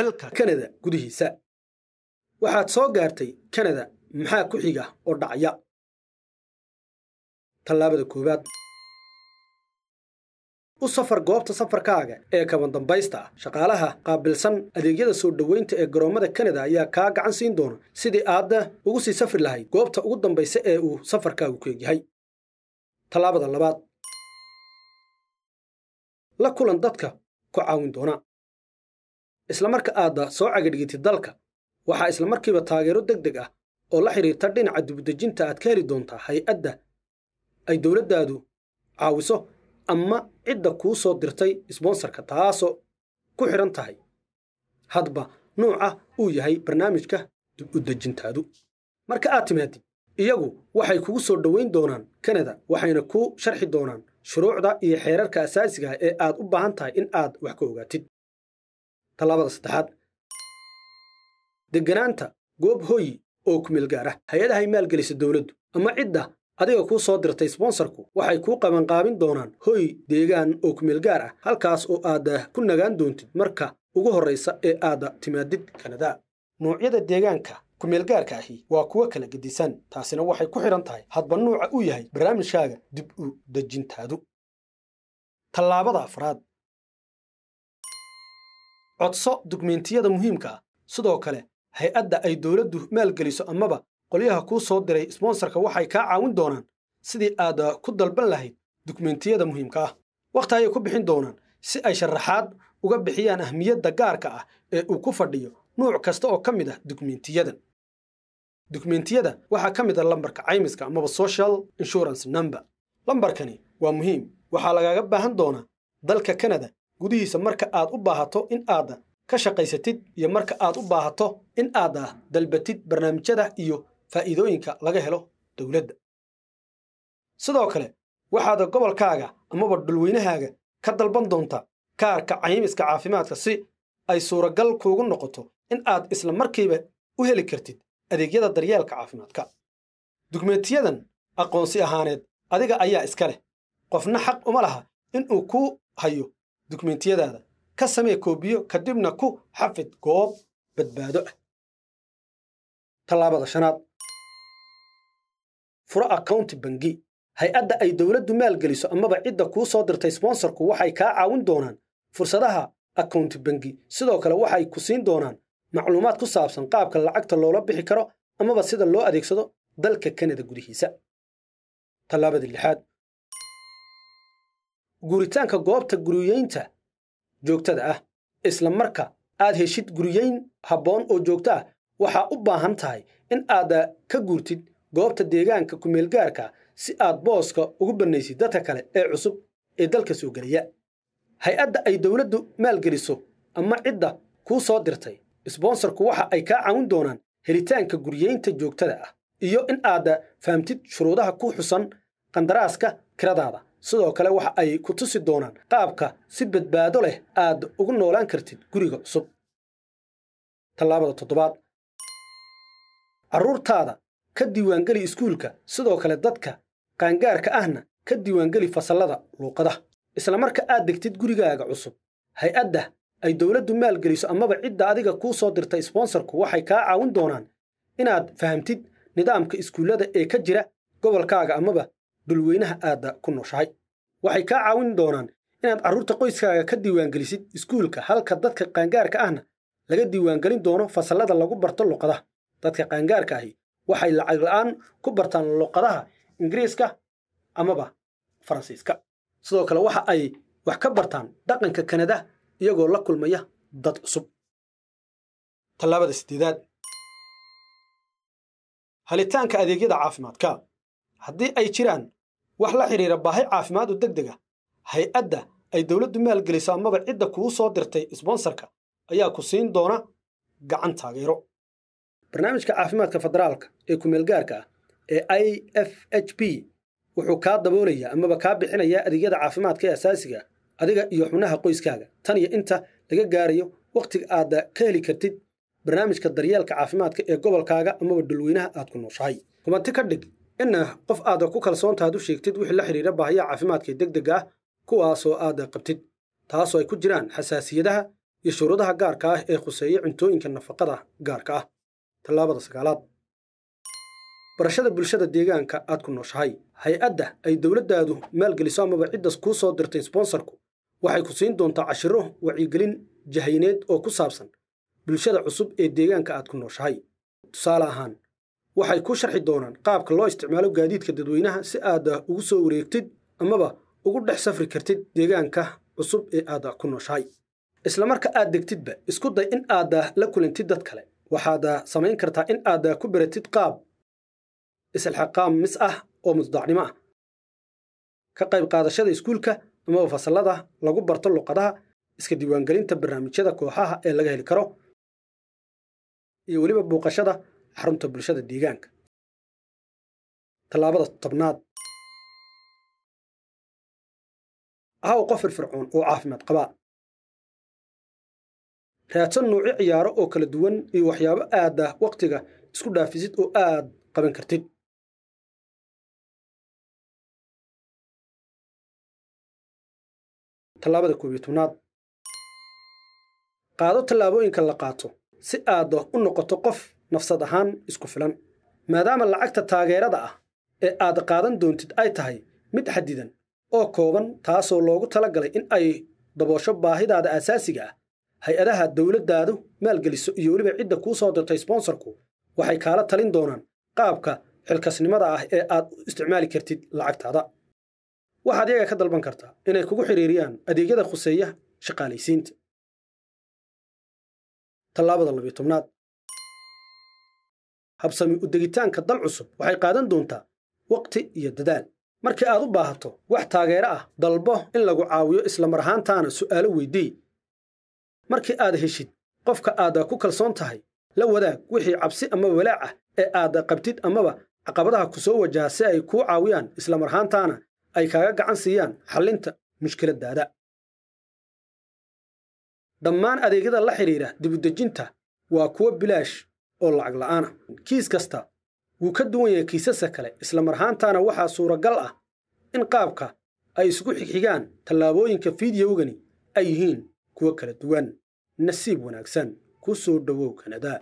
dalka kanada gudihiisa waxaad soo gaartay kanada maxaa ku xiga oo dhacya tallaabada koowaad u safar goobta safarkaaga ee kaban dambaysta ah shaqaalaha qaabilsan adeegyada soo dhoweynta ee garoommada kanada ayaa kaa gacan siin doona sidii aadda ugu sii safri lahayd goobta ugu dambaysa ee uu safarkaagu egyahay tallaabada labaad la kulan dadka ku caawin doona isla marka aadda soo cagadhigitid dalka waxaa isla markiiba taageero deg deg ah oo la xidhiirta dhinaca dibudejinta aad ka heli doontaa hay-adda ay dowladdaadu caawiso ama cidda kuu soo dirtay sbonsarka taasoo ku xidhan tahay hadba nuuca uu yahay barnaamijka dibudejintaadu marka aad timaadid iyagu waxay kugu soo dhoweyn doonaan kanada waxayna ku sharxi doonaan shuruucda iyo xeerarka asaasiga ah ee aad u baahan tahay in aad wax ka ogaatid tallaabada saddexaad degganaanta goob hoy oo ku meelgaara hay-adahay maalgelisa dowladdu ama cidda adiga kuu soo dirtay sbonsarku waxay kuu qabanqaabin doonaan hoy deegaan oo kumeelgaar ah halkaas oo aad ah ku nagaan doontid marka ugu horraysa ee aada timaadid kanada noocyada deegaanka kumeelgaarka ahi waa kuwo kala gedisan taasina waxay ku xidhan tahay hadba nuuca uu yahay barnaamijkaaga dib u dejintaadu tallaabada afraad codso dugmentiyada muhiimka ah sidoo kale hay-adda ay dowladdu maalgeliso amaba qolyaha kuu soo diray sbonsorka waxay kaa caawin doonaan sidii aad ku dalban lahayd dugmentiyada muhiimka ah wakhti ayay ku bixin doonaan si ay sharaxaad uga bixiyaan ahmiyadda gaarka ah ee uu ku fadhiyo nuuc kasta oo ka mid ah dugmentiyadan dugmentiyada waxaa ka mid ah lambarka caymiska amaba social insurance number lambarkani waa muhiim waxaa lagaaga baahan doonaa dalka kanada gudihiisa marka aad u baahato in aad ka shaqaysatid iyo marka aad u baahato in aad dalbatid barnaamijyada iyo faa'iidooyinka laga helo dowladda sidoo kale waxaad gobolkaaga amaba dhulweynahaaga ka dalban doontaa kaarka caymiska caafimaadka si ay suuragal kuugu noqoto in aad isla markiiba u heli kartid adeegyada daryeelka caafimaadka dugmeetiyadan aqoonsi ahaaneed adiga ayaa iska leh qofna xaq uma laha inuu kuu hayo dukumentiyadaada ka samee koobiyo kadibna ku xafid goob badbaado ah tallaabada shanaad furo accounti bangi hay-adda ay dowladdu maalgeliso amaba cidda kuu soo dirtay sbonsorku waxay kaa caawin doonaan fursadaha accounti bangi sidoo kale waxay ku siin doonaan macluumaad ku saabsan qaabka lacagta loola bixi karo amaba sida loo adeegsado dalka kanada gudihiisa tallaabada lixaad guuritaanka goobta guriyeynta joogtada ah isla marka aad heshid guriyeyn habboon oo joogto ah waxaa u baahan tahay in aad ka guurtid goobta deegaanka kumeelgaarka ah si aad booska ugu bannaysid dadka kale ee cusub ee dalka soo gelaya hay-adda ay dowladdu maalgeliso ama cidda kuu soo dirtay isbonsarku waxa ay kaa caawin doonaan helitaanka guriyeynta joogtada ah iyo in aad fahamtid shuruudaha ku xusan qandaraaska kiradaada sidoo kale waxa ay ku tusi doonaan qaabka si badbaado leh aad ugu noolaan kartid guriga cusub tallaabada toddobaad carruurtaada ka diiwaangeli iskuulka sidoo kale dadka qaangaarka ahna ka diiwaangeli fasallada luuqadaha isla marka aad degtid gurigaaga cusub hay-adda ay dowladdu maalgeliso amaba cidda adiga kuu soo dirta isbonsarku waxay kaa caawin doonaan inaad fahamtid nidaamka iskuullada ee ka jira gobolkaaga amaba balweynaha aadda ku nooshahay waxay kaa caawin doonaan inaad carruurta qoyskaaga ka diiwaangelisid iskuulka halka dadka qaangaarka ahna laga diiwaangelin doono fasallada lagu barto luqadaha dadka qaangaarka ahi waxay lacag la'aan ku bartaan luqadaha ingiriiska amaba faransiiska sidoo kale waxa ay wax ka bartaan dhaqanka kanada iyagoo la kulmaya dad cusub tallaabada sideedaad halitaanka adeegyada caafimaadka haddii ay jiraan wax la xidhiira baahi caafimaad oo ah hay-adda ay dowladdu maalgeliso amaba cidda kuu soo dirtay sbonsarka ayaa ku siin doona gacan taageero barnaamijka caafimaadka federaalka ee kumeelgaarka ah ee i f h b wuxuu kaa daboolaya amaba kaa bixinayaa adeegyada caafimaadka ee asaasiga ah, adiga iyo xubnaha qoyskaaga tan iyo inta laga gaarayo wakhtiga aad ka heli kartid barnaamijka daryeelka caafimaadka ee gobolkaaga amaba dhulweynaha aad ku nooshahay hubanti ka dhig inna qof aad ku kalsoonta u sheegtid wixii la xidhiira baahiya caafimaadka deg ah kuwaasoo aad qabtid taasoo ay ku jiraan xasaasiyadaha iyo shuruudaha gaarka ah ee khuseeya cuntooyinka nafaqada gaarka ah tallaabada sagaalaad barashada bulshada deegaanka aad ku nooshahay hay-adda ay dowladdaadu maalgeliso amaba ciddas kuu soo dirtay sbonsarku waxay ku siin doontaa cashiro wacyigelin jahayneed oo ku saabsan bulshada cusub ee deegaanka aad ku nooshahay tusaale ahaan waxay ku sharxi doonaan qaabka loo isticmaalo gaadiidka dadweynaha si aad ah ugu soo wareegtid amaba ugu dhex safri kartid deegaanka cusub ee aad ku nooshahay isla marka aad degtidba isku day in aad ah la kulantid dad kale waxaad ah samayn kartaa in aad ku beratid qaab isilxaqaam mis ah oo muddaacnimo ah ka qayb qaadashada iskuulka amaba fasallada lagu barto luqadaha iska diiwaangelinta barnaamijyada kooxaha ee laga heli karo iyo weliba buuqashada xarunta bulshada deegaanka tallaabada tobnaad ha u qof firfircoon oo caafimaad qabaa raadsan nuuci ciyaaro oo kala duwan iyo waxyaabo aad ah wakhtiga isku dhaafisid oo aad qaban kartid tallaabada koob tobnaad qaado tallaabooyinka la qaato si aad u noqoto qof nafsad ahaan isku filan maadaama lacagta taageerada ah ee aad qaadan doontid ay tahay mid xadidan oo kooban taasoo loogu talagalay in ay daboosho baahidaada aasaasiga ah hay-adaha dowladdaadu maalgeliso iyo weliba cidda kuu soo dirtay sbonsorku waxay kaala talin doonaan qaabka xilkasnimada ah ee aad u isticmaali kartid lacagtaada waxaad iyaga ka dalban kartaa inay kugu xidhiiriyaan adeegyada khuseeya shaqaalaysiinta tallaabada labiyo tobnaad habsami u degitaanka dal cusub waxay qaadan doontaa wakhti iyo dadaal markii aad u baahato wax taageero ah dalbo in lagu caawiyo islamar su'aalo weydii markii aad heshid qofka aada ku kalsoon tahay la wadaag wixii cabsi ama walaac ah ee aada qabtid amaba caqabadaha ku soo wajaha si ay kuu caawiyaan islamar ahaantaana ay kaaga gacan siiyaan xallinta mushkiladaada dhammaan adeegyada la xidhiidha dibudejinta waa kuwo bilaash oo lacag la'aana ah. kiis kasta wuu ka duwan yahay kiisasa kale islamar haantaana waxaa suuragal ah in qaabka ay isugu xigxigaan tallaabooyinka fidyowgani ay yihiin kuwo kala duwan nasiib wanaagsan ku soo dhowow kanada